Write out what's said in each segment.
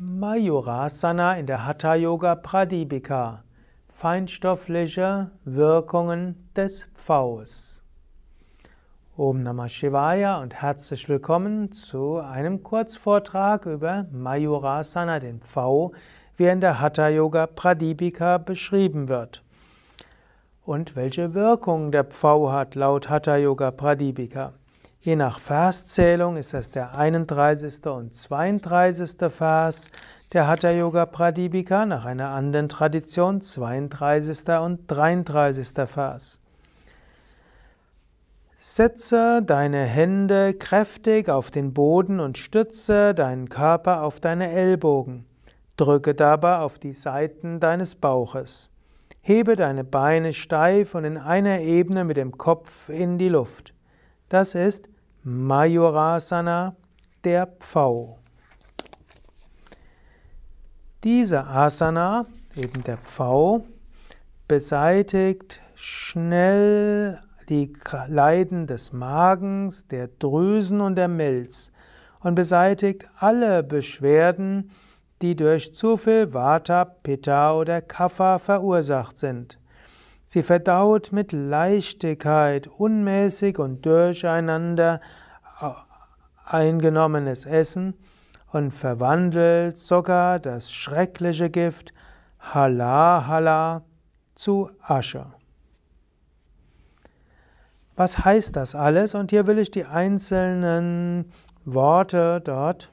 Majorasana in der Hatha Yoga Pradipika. Feinstoffliche Wirkungen des Pfaus. Om Namah Shivaya und herzlich willkommen zu einem Kurzvortrag über Majorasana, den Pfau, wie er in der Hatha Yoga Pradipika beschrieben wird. Und welche Wirkung der Pfau hat laut Hatha Yoga Pradipika. Je nach Verszählung ist das der 31. und 32. Vers der Hatha Yoga Pradipika nach einer anderen Tradition 32. und 33. Vers. Setze deine Hände kräftig auf den Boden und stütze deinen Körper auf deine Ellbogen. Drücke dabei auf die Seiten deines Bauches. Hebe deine Beine steif und in einer Ebene mit dem Kopf in die Luft. Das ist Majorasana, der Pfau. Diese Asana, eben der Pfau, beseitigt schnell die Leiden des Magens, der Drüsen und der Milz und beseitigt alle Beschwerden, die durch zu viel Vata, Pitta oder Kapha verursacht sind. Sie verdaut mit Leichtigkeit unmäßig und durcheinander eingenommenes Essen und verwandelt sogar das schreckliche Gift Halahala zu Asche. Was heißt das alles? Und hier will ich die einzelnen Worte dort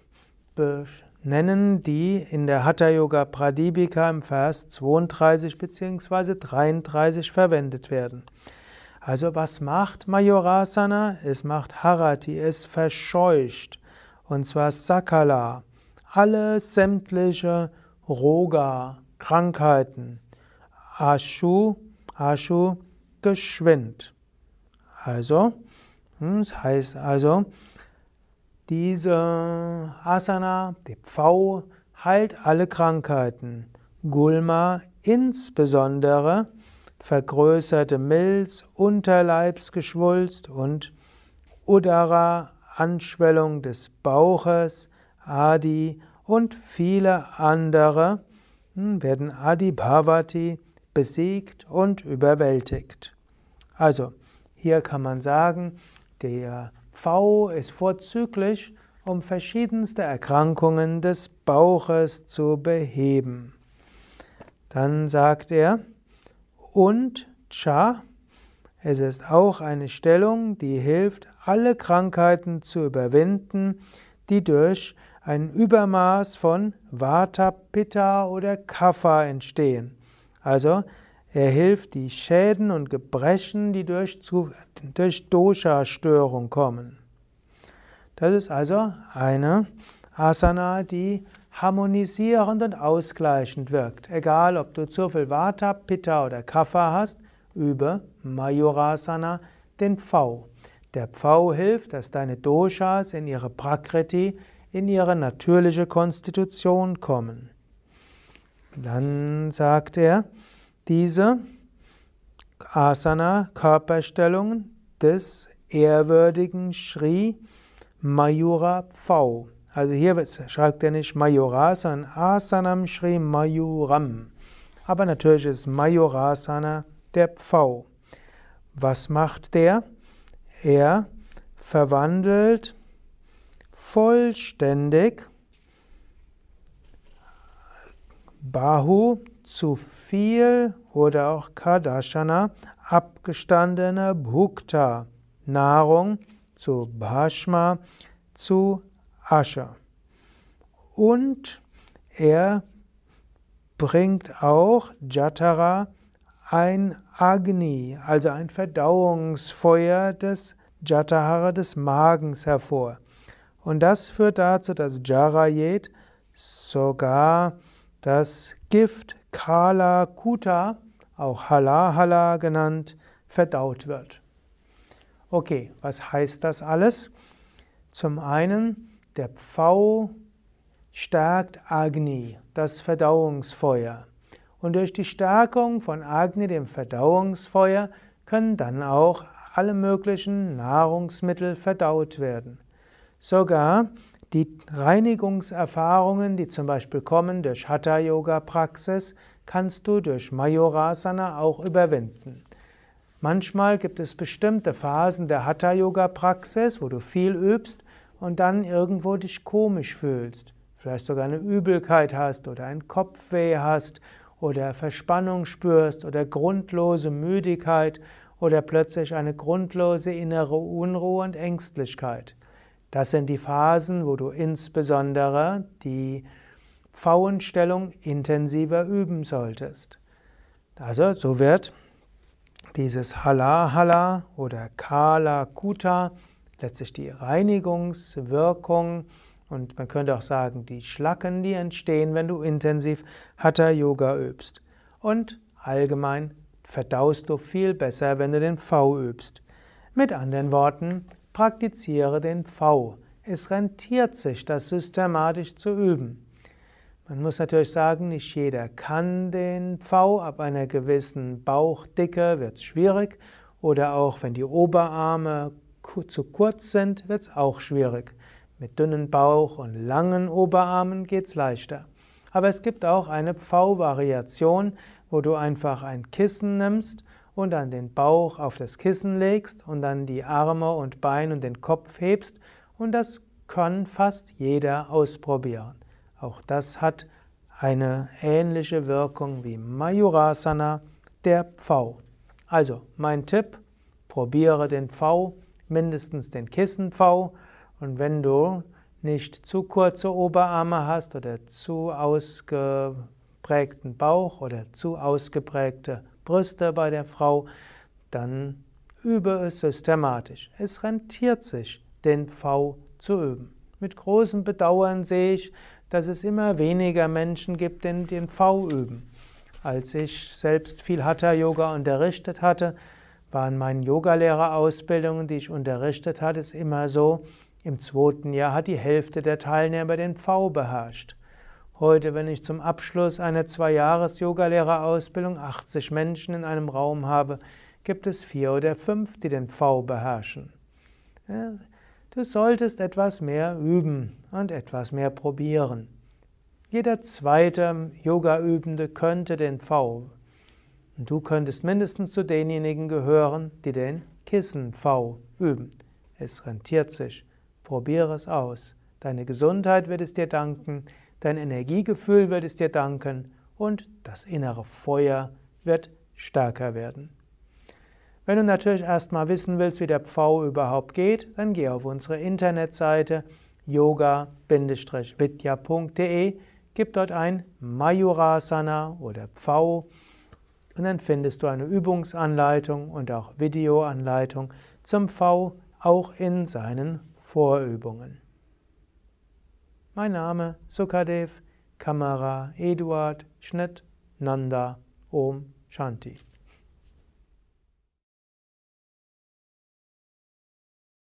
beschreiben nennen die in der Hatha Yoga Pradipika im Vers 32 bzw. 33 verwendet werden. Also was macht Majorasana? Es macht Harati, es verscheucht, und zwar Sakala, alle sämtliche Roga, Krankheiten, Ashu, Ashu, geschwind. Also, hm, das heißt also, diese Asana, die Pfau, heilt alle Krankheiten. Gulma insbesondere vergrößerte Milz, Unterleibsgeschwulst und Udara, Anschwellung des Bauches, Adi und viele andere hm, werden Adibhavati besiegt und überwältigt. Also hier kann man sagen, der V ist vorzüglich, um verschiedenste Erkrankungen des Bauches zu beheben. Dann sagt er, und Cha, es ist auch eine Stellung, die hilft, alle Krankheiten zu überwinden, die durch ein Übermaß von Vata, Pitta oder Kapha entstehen. Also er hilft, die Schäden und Gebrechen, die durch, durch Dosha-Störung kommen. Das ist also eine Asana, die harmonisierend und ausgleichend wirkt. Egal, ob du zu viel Vata, Pitta oder Kapha hast, übe Majorasana, den Pfau. Der Pfau hilft, dass deine Doshas in ihre Prakriti, in ihre natürliche Konstitution kommen. Dann sagt er, diese Asana, Körperstellung des ehrwürdigen Sri Mayura Pfau. Also hier schreibt er nicht Mayurasana, Asanam Sri Mayuram. Aber natürlich ist Mayurasana der Pfau. Was macht der? Er verwandelt vollständig Bahu zu viel oder auch Kadashana, abgestandene Bhukta, Nahrung zu Bhashma, zu Asche. Und er bringt auch Jatara ein Agni, also ein Verdauungsfeuer des Jatahara des Magens hervor. Und das führt dazu, dass Jarayet sogar das Gift Kala Kuta, auch Halahala genannt, verdaut wird. Okay, was heißt das alles? Zum einen, der Pfau stärkt Agni, das Verdauungsfeuer. Und durch die Stärkung von Agni, dem Verdauungsfeuer, können dann auch alle möglichen Nahrungsmittel verdaut werden. Sogar die Reinigungserfahrungen, die zum Beispiel kommen durch Hatha-Yoga-Praxis, kannst du durch Majorasana auch überwinden. Manchmal gibt es bestimmte Phasen der Hatha-Yoga-Praxis, wo du viel übst und dann irgendwo dich komisch fühlst, vielleicht sogar eine Übelkeit hast oder ein Kopfweh hast oder Verspannung spürst oder grundlose Müdigkeit oder plötzlich eine grundlose innere Unruhe und Ängstlichkeit. Das sind die Phasen, wo du insbesondere die Pfauenstellung intensiver üben solltest. Also so wird dieses Hala Hala oder Kala Kuta letztlich die Reinigungswirkung und man könnte auch sagen die Schlacken, die entstehen, wenn du intensiv Hatha Yoga übst. Und allgemein verdaust du viel besser, wenn du den V übst. Mit anderen Worten, praktiziere den V. Es rentiert sich, das systematisch zu üben. Man muss natürlich sagen, nicht jeder kann den V, ab einer gewissen Bauchdicke wird es schwierig oder auch wenn die Oberarme zu kurz sind, wird es auch schwierig. Mit dünnen Bauch und langen Oberarmen geht es leichter. Aber es gibt auch eine V-Variation, wo du einfach ein Kissen nimmst und dann den Bauch auf das Kissen legst und dann die Arme und Beine und den Kopf hebst und das kann fast jeder ausprobieren. Auch das hat eine ähnliche Wirkung wie Majurasana, der Pfau. Also mein Tipp, probiere den Pfau, mindestens den Kissenpfau und wenn du nicht zu kurze Oberarme hast oder zu ausgeprägten Bauch oder zu ausgeprägte Brüste bei der Frau, dann übe es systematisch. Es rentiert sich, den V zu üben. Mit großem Bedauern sehe ich, dass es immer weniger Menschen gibt, die den V üben. Als ich selbst viel Hatha-Yoga unterrichtet hatte, waren meine Yogalehrerausbildungen, die ich unterrichtet hatte, es immer so, im zweiten Jahr hat die Hälfte der Teilnehmer den V beherrscht. Heute, wenn ich zum Abschluss einer Zwei-Jahres-Yogalehrerausbildung 80 Menschen in einem Raum habe, gibt es vier oder fünf, die den Pfau beherrschen. du solltest etwas mehr üben und etwas mehr probieren. Jeder zweite Yoga-Übende könnte den V. Und du könntest mindestens zu denjenigen gehören, die den Kissen V üben. Es rentiert sich. Probiere es aus. Deine Gesundheit wird es dir danken dein Energiegefühl wird es dir danken und das innere Feuer wird stärker werden. Wenn du natürlich erstmal wissen willst, wie der Pfau überhaupt geht, dann geh auf unsere Internetseite yoga-vidya.de, gib dort ein Mayurasana oder Pfau und dann findest du eine Übungsanleitung und auch Videoanleitung zum Pfau, auch in seinen Vorübungen. Mein Name Sukadev, Kamera Eduard, Schnitt Nanda, Om Shanti.